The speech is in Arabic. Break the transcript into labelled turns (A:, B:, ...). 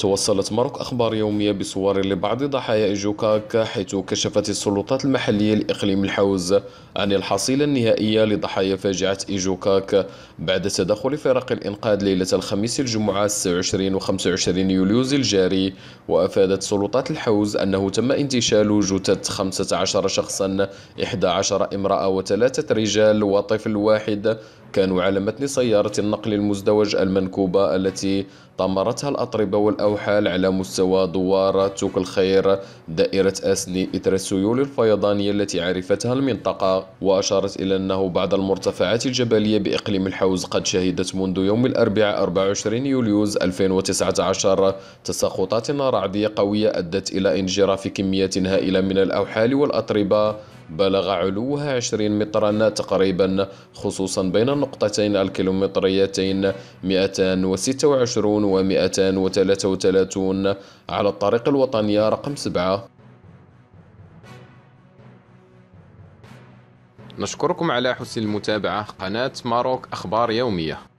A: توصلت ماروك أخبار يومية بصور لبعض ضحايا جوكاك حيث كشفت السلطات المحلية لإقليم الحوز عن الحصيلة النهائية لضحايا فاجعة إيجوكاك بعد تدخل فرق الإنقاذ ليلة الخميس الجمعة 26 و 25 يوليوز الجاري وأفادت سلطات الحوز أنه تم انتشال جثث 15 شخصا 11 امرأة وثلاثة رجال وطفل واحد كانوا على متن سيارة النقل المزدوج المنكوبة التي طمرتها الأطربة والأوحال على مستوى دوار توك الخير دائرة أسني إثر السيول الفيضانية التي عرفتها المنطقة وأشارت إلى أنه بعض المرتفعات الجبلية بإقليم الحوز قد شهدت منذ يوم الأربعاء 24 يوليوز 2019 تساقطات رعدية قوية أدت إلى انجراف كميات هائلة من الأوحال والأطربة بلغ علوها 20 مترا تقريبا خصوصا بين النقطتين الكيلومتريتين 226 و 233 على الطريق الوطنية رقم 7 نشكركم على حسن المتابعة قناة ماروك أخبار يومية